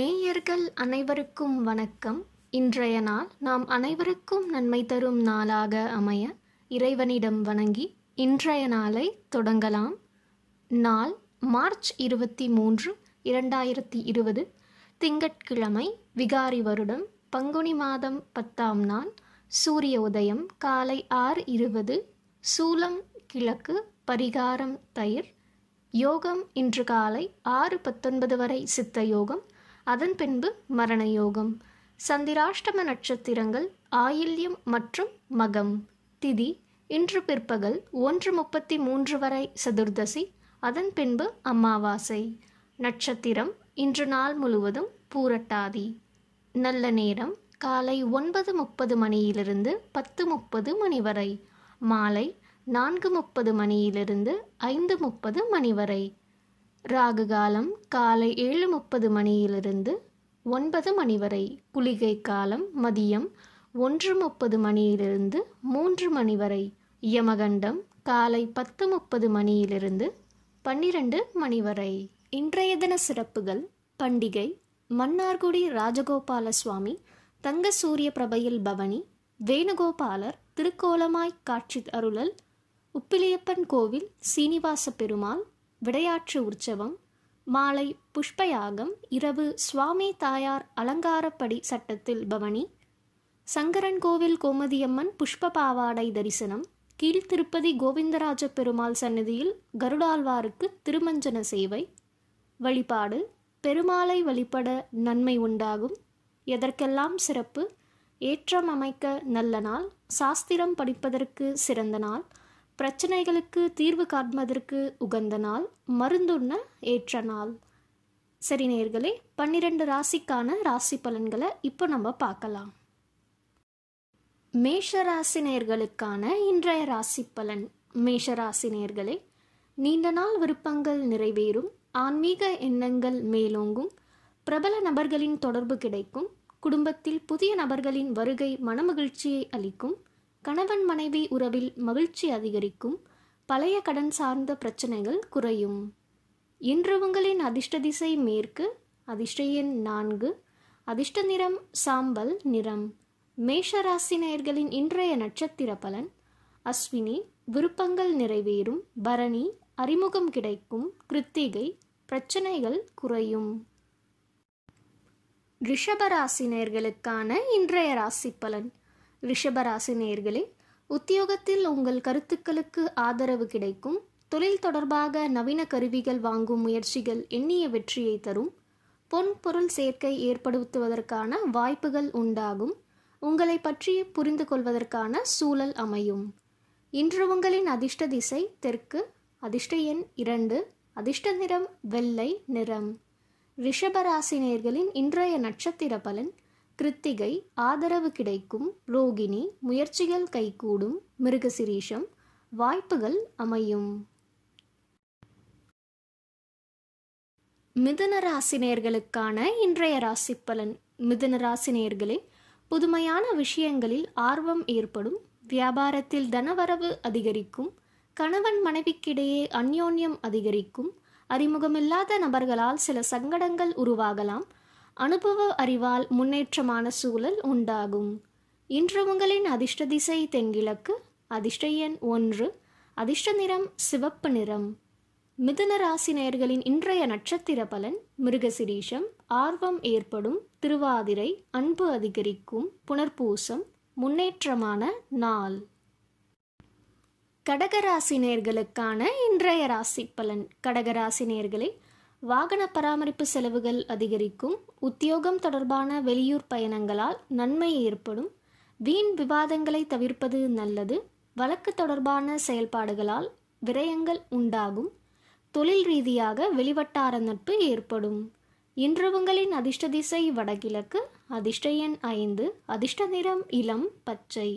நேயர்கள் அனைவருக்கும் வணக்கம் இன்றைய நாள் நாம் அனைவருக்கும் நன்மை தரும் நாளாக அமைய இறைவனிடம் வணங்கி இன்றைய நாளை தொடங்கலாம் நாள் மார்ச் இருபத்தி மூன்று இரண்டாயிரத்தி இருபது திங்கட்கிழமை விகாரி வருடம் பங்குனி மாதம் பத்தாம் நாள் சூரிய உதயம் காலை ஆறு இருபது சூலம் கிழக்கு பரிகாரம் தயிர் யோகம் இன்று காலை ஆறு பத்தொன்பது வரை சித்த யோகம் அதன் பின்பு மரண யோகம் சந்திராஷ்டம நட்சத்திரங்கள் ஆயில்யம் மற்றும் மகம் திதி இன்று பிற்பகல் ஒன்று முப்பத்தி மூன்று வரை சதுர்தசி அதன் பின்பு அமாவாசை நட்சத்திரம் இன்று நாள் முழுவதும் பூரட்டாதி நல்ல நேரம் காலை ஒன்பது முப்பது மணியிலிருந்து பத்து முப்பது மணி வரை மாலை நான்கு முப்பது மணியிலிருந்து ஐந்து முப்பது மணி வரை ராகு காலம் காலை ஏழு முப்பது மணியிலிருந்து ஒன்பது மணி வரை குளிகை காலம் மதியம் ஒன்று முப்பது மணியிலிருந்து மூன்று மணி வரை யமகண்டம் காலை பத்து முப்பது மணியிலிருந்து பன்னிரண்டு மணி வரை இன்றைய தின சிறப்புகள் பண்டிகை மன்னார்குடி ராஜகோபால சுவாமி தங்க சூரிய பிரபையில் பவனி வேணுகோபாலர் திருக்கோலமாய் காட்சி அருளல் உப்பிலியப்பன் கோவில் சீனிவாச பெருமாள் விடையாற்று உற்சவம் மாலை புஷ்பயாகம் இரவு சுவாமி தாயார் அலங்காரப்படி சட்டத்தில் பவனி சங்கரன் கோவில் கோமதியம்மன் புஷ்ப பாவாடை தரிசனம் கீழ்த்திருப்பதி கோவிந்தராஜ பெருமாள் சன்னதியில் கருடாழ்வாருக்கு திருமஞ்சன சேவை வழிபாடு பெருமாளை வழிபட நன்மை உண்டாகும் எதற்கெல்லாம் சிறப்பு ஏற்றம் அமைக்க நல்ல நாள் சாஸ்திரம் படிப்பதற்கு சிறந்த நாள் பிரச்சனைகளுக்கு தீர்வு காண்பதற்கு உகந்த நாள் மருந்துண்ண ஏற்ற நாள் சரி நேர்களே பன்னிரண்டு ராசிக்கான ராசி பலன்களை இப்போ நம்ம பார்க்கலாம் மேஷ ராசி நேர்களுக்கான இன்றைய ராசி பலன் மேஷ ராசி நேர்களே நீண்ட நாள் விருப்பங்கள் நிறைவேறும் ஆன்மீக எண்ணங்கள் மேலோங்கும் பிரபல நபர்களின் தொடர்பு கிடைக்கும் குடும்பத்தில் புதிய நபர்களின் வருகை மனமகிழ்ச்சியை அளிக்கும் கணவன் மனைவி உறவில் மகிழ்ச்சி அதிகரிக்கும் பழைய கடன் சார்ந்த பிரச்சனைகள் குறையும் இன்று உங்களின் அதிர்ஷ்ட திசை மேற்கு அதிர்ஷ்ட எண் நான்கு அதிர்ஷ்ட நிறம் சாம்பல் நிறம் மேஷ ராசினியர்களின் இன்றைய நட்சத்திர பலன் அஸ்வினி விருப்பங்கள் நிறைவேறும் பரணி அறிமுகம் கிடைக்கும் கிருத்திகை பிரச்சனைகள் குறையும் ரிஷப இன்றைய ராசி பலன் ரிஷபராசி நேர்களே உத்தியோகத்தில் உங்கள் கருத்துக்களுக்கு ஆதரவு கிடைக்கும் தொழில் தொடர்பாக நவீன கருவிகள் வாங்கும் முயற்சிகள் எண்ணிய வெற்றியை தரும் பொன் பொருள் சேர்க்கை ஏற்படுத்துவதற்கான வாய்ப்புகள் உண்டாகும் உங்களை பற்றி புரிந்து கொள்வதற்கான சூழல் அமையும் இன்று உங்களின் அதிர்ஷ்ட திசை தெற்கு அதிர்ஷ்ட எண் இரண்டு அதிர்ஷ்ட நிறம் வெள்ளை நிறம் ரிஷபராசினியர்களின் இன்றைய நட்சத்திர பலன் கிருத்திகை ஆதரவு கிடைக்கும் ரோகிணி முயற்சிகள் கைகூடும் மிருகசிரீஷம் வாய்ப்புகள் அமையும் மிதுன ராசினியர்களுக்கான இன்றைய ராசி பலன் மிதுன ராசினியர்களே புதுமையான விஷயங்களில் ஆர்வம் ஏற்படும் வியாபாரத்தில் தனவரவு அதிகரிக்கும் கணவன் மனைவிக்கிடையே அந்யோன்யம் அதிகரிக்கும் அறிமுகமில்லாத நபர்களால் சில சங்கடங்கள் உருவாகலாம் அனுபவ அறிவால் முன்னேற்றமான சூழல் உண்டாகும் இன்று உங்களின் அதிர்ஷ்ட திசை தென்கிழக்கு அதிர்ஷ்ட எண் ஒன்று அதிர்ஷ்ட நிறம் சிவப்பு நிறம் மிதுன ராசி இன்றைய நட்சத்திர பலன் மிருகசிரீஷம் ஆர்வம் ஏற்படும் திருவாதிரை அன்பு அதிகரிக்கும் புனர்பூசம் முன்னேற்றமான நாள் கடகராசி நேர்களுக்கான இன்றைய ராசி பலன் கடகராசி வாகன பராமரிப்பு செலவுகள் அதிகரிக்கும் உத்தியோகம் தொடர்பான வெளியூர் பயணங்களால் நன்மை ஏற்படும் வீண் விவாதங்களை தவிர்ப்பது நல்லது வழக்கு தொடர்பான செயல்பாடுகளால் விரயங்கள் உண்டாகும் தொழில் ரீதியாக வெளிவட்டார நட்பு ஏற்படும் இன்று உங்களின் அதிர்ஷ்ட திசை வடகிழக்கு அதிர்ஷ்ட எண் ஐந்து அதிர்ஷ்ட நிறம் இளம் பச்சை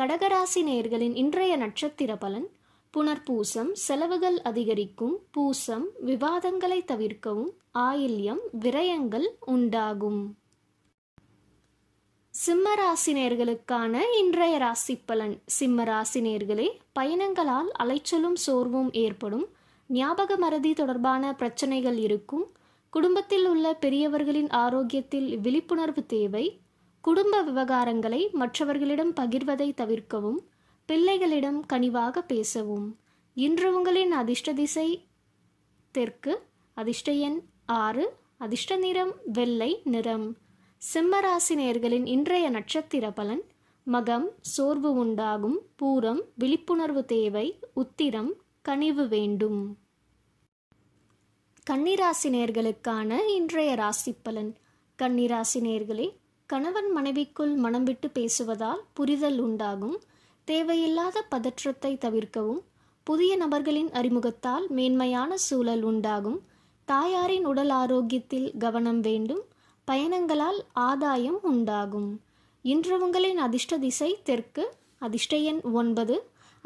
கடகராசி நேர்களின் இன்றைய நட்சத்திர பலன் புனர்பூசம் செலவுகள் அதிகரிக்கும் பூசம் விவாதங்களை தவிர்க்கவும் ஆயில்யம் விரயங்கள் உண்டாகும் சிம்ம ராசினியர்களுக்கான இன்றைய ராசி பலன் சிம்ம ராசினியர்களே பயணங்களால் அலைச்சலும் சோர்வும் ஏற்படும் ஞாபக மறதி தொடர்பான பிரச்சனைகள் இருக்கும் குடும்பத்தில் உள்ள பெரியவர்களின் ஆரோக்கியத்தில் விழிப்புணர்வு தேவை குடும்ப விவகாரங்களை மற்றவர்களிடம் பகிர்வதை தவிர்க்கவும் பிள்ளைகளிடம் கனிவாக பேசவும் இன்று உங்களின் அதிர்ஷ்ட திசை தெற்கு அதிர்ஷ்ட எண் ஆறு அதிர்ஷ்ட நிறம் வெள்ளை நிறம் சிம்மராசினியர்களின் இன்றைய நட்சத்திர பலன் மகம் சோர்வு உண்டாகும் பூரம் விழிப்புணர்வு தேவை உத்திரம் கனிவு வேண்டும் கன்னிராசினியர்களுக்கான இன்றைய ராசி பலன் கன்னிராசினியர்களே கணவன் மனைவிக்குள் மனம் விட்டு பேசுவதால் புரிதல் உண்டாகும் தேவையில்லாத பதற்றத்தை தவிர்க்கவும் புதிய நபர்களின் அறிமுகத்தால் மேன்மையான சூழல் உண்டாகும் தாயாரின் உடல் ஆரோக்கியத்தில் கவனம் வேண்டும் பயணங்களால் ஆதாயம் உண்டாகும் இன்று உங்களின் அதிர்ஷ்ட திசை தெற்கு அதிர்ஷ்ட எண் ஒன்பது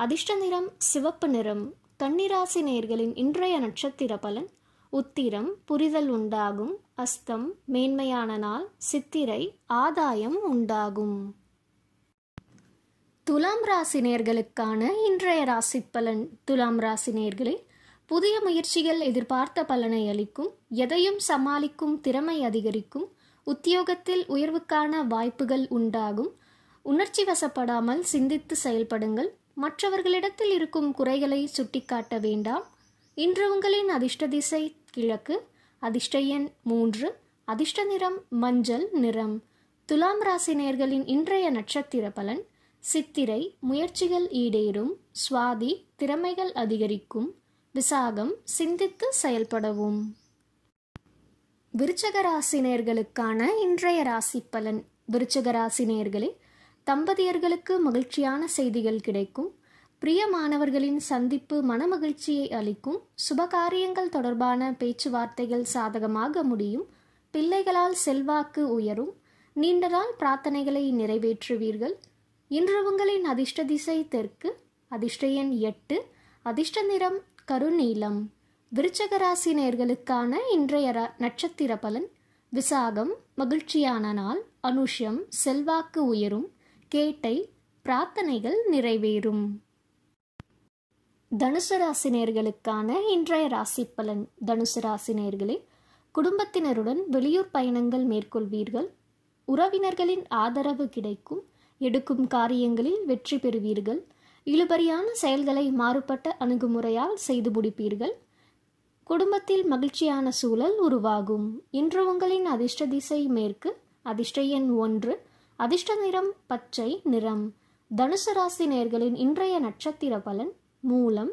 அதிர்ஷ்ட நிறம் சிவப்பு நிறம் கன்னிராசி நேர்களின் இன்றைய நட்சத்திர பலன் உத்திரம் புரிதல் உண்டாகும் அஸ்தம் மேன்மையான நாள் சித்திரை ஆதாயம் உண்டாகும் துலாம் ராசி நேர்களுக்கான இன்றைய ராசி பலன் துலாம் ராசி நேர்களே புதிய முயற்சிகள் எதிர்பார்த்த பலனை அளிக்கும் எதையும் சமாளிக்கும் திறமை அதிகரிக்கும் உத்தியோகத்தில் உயர்வுக்கான வாய்ப்புகள் உண்டாகும் உணர்ச்சி வசப்படாமல் சிந்தித்து செயல்படுங்கள் மற்றவர்களிடத்தில் இருக்கும் குறைகளை சுட்டிக்காட்ட வேண்டாம் இன்று உங்களின் அதிர்ஷ்ட திசை கிழக்கு அதிர்ஷ்ட எண் மூன்று அதிர்ஷ்ட நிறம் மஞ்சள் நிறம் துலாம் ராசி நேர்களின் இன்றைய நட்சத்திர பலன் சித்திரை முயற்சிகள் ஈடேறும் சுவாதி திறமைகள் அதிகரிக்கும் விசாகம் சிந்தித்து செயல்படவும் விருச்சக ராசினியர்களுக்கான இன்றைய ராசி பலன் விருச்சக ராசினியர்களே தம்பதியர்களுக்கு மகிழ்ச்சியான செய்திகள் கிடைக்கும் பிரிய மாணவர்களின் சந்திப்பு மனமகிழ்ச்சியை அளிக்கும் சுபகாரியங்கள் தொடர்பான பேச்சுவார்த்தைகள் சாதகமாக முடியும் பிள்ளைகளால் செல்வாக்கு உயரும் நீண்ட நாள் பிரார்த்தனைகளை நிறைவேற்றுவீர்கள் இன்று உங்களின் அதிர்ஷ்ட திசை தெற்கு அதிர்ஷ்ட எண் எட்டு அதிர்ஷ்ட நிறம் கருநீலம் விருச்சக ராசி நேர்களுக்கான இன்றைய நட்சத்திர பலன் விசாகம் மகிழ்ச்சியான நாள் அனுஷம் செல்வாக்கு உயரும் கேட்டை பிரார்த்தனைகள் நிறைவேறும் தனுசு நேர்களுக்கான இன்றைய ராசி பலன் தனுசு நேர்களே குடும்பத்தினருடன் வெளியூர் பயணங்கள் மேற்கொள்வீர்கள் உறவினர்களின் ஆதரவு கிடைக்கும் எடுக்கும் காரியங்களில் வெற்றி பெறுவீர்கள் இழுபறியான செயல்களை மாறுபட்ட அணுகுமுறையால் செய்து முடிப்பீர்கள் குடும்பத்தில் மகிழ்ச்சியான சூழல் உருவாகும் இன்று உங்களின் அதிர்ஷ்ட திசை மேற்கு அதிர்ஷ்ட எண் ஒன்று அதிர்ஷ்ட நிறம் பச்சை நிறம் தனுசு ராசி நேர்களின் இன்றைய நட்சத்திர பலன் மூலம்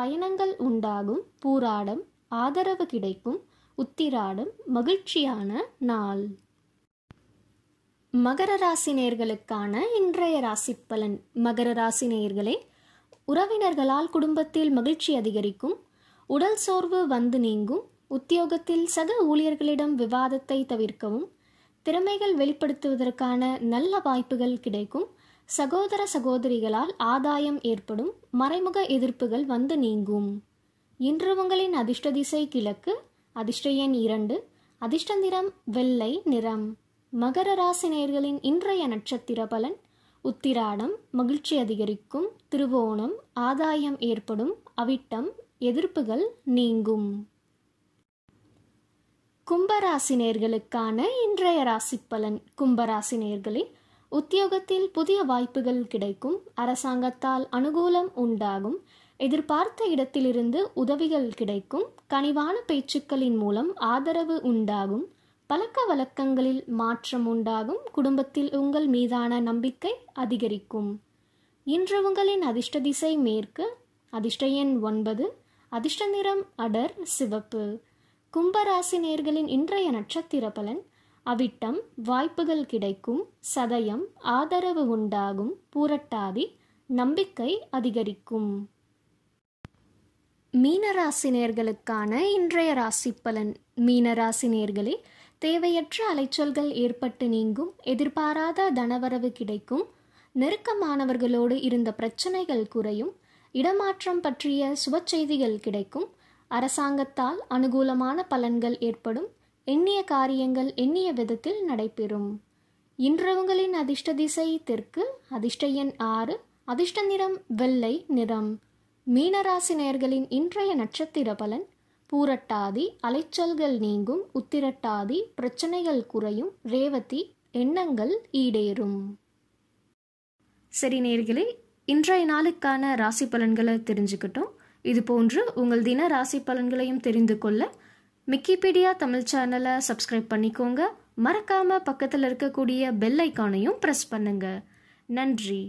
பயணங்கள் உண்டாகும் பூராடம் ஆதரவு கிடைக்கும் உத்திராடம் மகிழ்ச்சியான நாள் மகர ராசி நேர்களுக்கான இன்றைய ராசி பலன் மகர ராசி நேர்களே உறவினர்களால் குடும்பத்தில் மகிழ்ச்சி அதிகரிக்கும் உடல் சோர்வு வந்து நீங்கும் உத்தியோகத்தில் சக ஊழியர்களிடம் விவாதத்தை தவிர்க்கவும் திறமைகள் வெளிப்படுத்துவதற்கான நல்ல வாய்ப்புகள் கிடைக்கும் சகோதர சகோதரிகளால் ஆதாயம் ஏற்படும் மறைமுக எதிர்ப்புகள் வந்து நீங்கும் இன்று உங்களின் அதிர்ஷ்ட திசை கிழக்கு அதிர்ஷ்ட எண் இரண்டு அதிர்ஷ்ட நிறம் வெள்ளை நிறம் மகர ராசி நேர்களின் இன்றைய நட்சத்திர பலன் உத்திராடம் மகிழ்ச்சி அதிகரிக்கும் திருவோணம் ஆதாயம் ஏற்படும் அவிட்டம் எதிர்ப்புகள் நீங்கும் கும்பராசினியர்களுக்கான இன்றைய ராசி பலன் நேர்களின் உத்தியோகத்தில் புதிய வாய்ப்புகள் கிடைக்கும் அரசாங்கத்தால் அனுகூலம் உண்டாகும் எதிர்பார்த்த இடத்திலிருந்து உதவிகள் கிடைக்கும் கனிவான பேச்சுக்களின் மூலம் ஆதரவு உண்டாகும் பழக்க வழக்கங்களில் மாற்றம் உண்டாகும் குடும்பத்தில் உங்கள் மீதான நம்பிக்கை அதிகரிக்கும் இன்று உங்களின் அதிர்ஷ்ட திசை மேற்கு அதிர்ஷ்ட எண் ஒன்பது அதிர்ஷ்ட நிறம் அடர் சிவப்பு கும்பராசி நேர்களின் இன்றைய நட்சத்திர பலன் அவிட்டம் வாய்ப்புகள் கிடைக்கும் சதயம் ஆதரவு உண்டாகும் பூரட்டாதி நம்பிக்கை அதிகரிக்கும் மீனராசினியர்களுக்கான இன்றைய ராசி பலன் மீனராசினியர்களே தேவையற்ற அலைச்சல்கள் ஏற்பட்டு நீங்கும் எதிர்பாராத தனவரவு கிடைக்கும் நெருக்கமானவர்களோடு இருந்த பிரச்சனைகள் குறையும் இடமாற்றம் பற்றிய சுப செய்திகள் கிடைக்கும் அரசாங்கத்தால் அனுகூலமான பலன்கள் ஏற்படும் எண்ணிய காரியங்கள் எண்ணிய விதத்தில் நடைபெறும் இன்றவங்களின் அதிர்ஷ்ட திசை தெற்கு அதிர்ஷ்ட எண் ஆறு அதிர்ஷ்ட நிறம் வெள்ளை நிறம் மீனராசினியர்களின் இன்றைய நட்சத்திர பலன் பூரட்டாதி அலைச்சல்கள் நீங்கும் உத்திரட்டாதி பிரச்சனைகள் குறையும் ரேவதி எண்ணங்கள் ஈடேறும் சரி நேர்களே இன்றைய நாளுக்கான ராசி பலன்களை தெரிஞ்சுக்கிட்டோம் இது போன்று உங்கள் தின ராசி பலன்களையும் தெரிந்து கொள்ள விக்கிபீடியா தமிழ் சேனலை சப்ஸ்கிரைப் பண்ணிக்கோங்க மறக்காம பக்கத்தில் இருக்கக்கூடிய பெல் ஐக்கானையும் ப்ரெஸ் பண்ணுங்க நன்றி